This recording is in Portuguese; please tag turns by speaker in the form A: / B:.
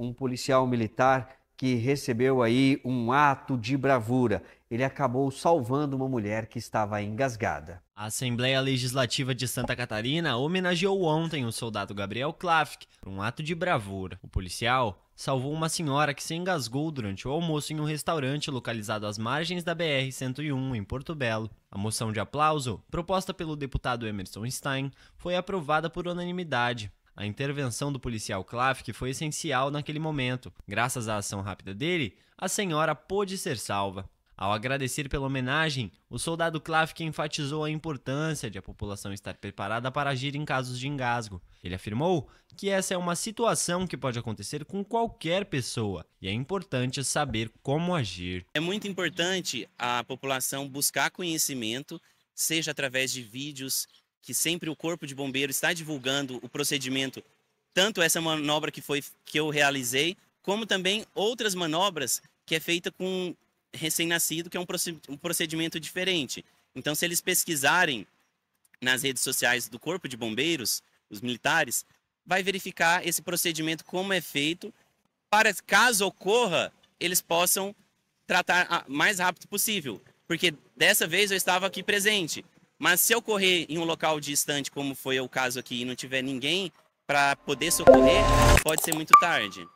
A: um policial militar que recebeu aí um ato de bravura. Ele acabou salvando uma mulher que estava engasgada.
B: A Assembleia Legislativa de Santa Catarina homenageou ontem o soldado Gabriel Klafk por um ato de bravura. O policial salvou uma senhora que se engasgou durante o almoço em um restaurante localizado às margens da BR-101, em Porto Belo. A moção de aplauso, proposta pelo deputado Emerson Stein, foi aprovada por unanimidade. A intervenção do policial Klafk foi essencial naquele momento. Graças à ação rápida dele, a senhora pôde ser salva. Ao agradecer pela homenagem, o soldado Klafk enfatizou a importância de a população estar preparada para agir em casos de engasgo. Ele afirmou que essa é uma situação que pode acontecer com qualquer pessoa e é importante saber como agir.
C: É muito importante a população buscar conhecimento, seja através de vídeos, que sempre o Corpo de Bombeiro está divulgando o procedimento, tanto essa manobra que, foi, que eu realizei, como também outras manobras que é feita com recém-nascido, que é um procedimento diferente. Então, se eles pesquisarem nas redes sociais do Corpo de Bombeiros, os militares, vai verificar esse procedimento como é feito, para caso ocorra, eles possam tratar mais rápido possível. Porque dessa vez eu estava aqui presente. Mas se ocorrer em um local distante, como foi o caso aqui, e não tiver ninguém para poder socorrer, pode ser muito tarde.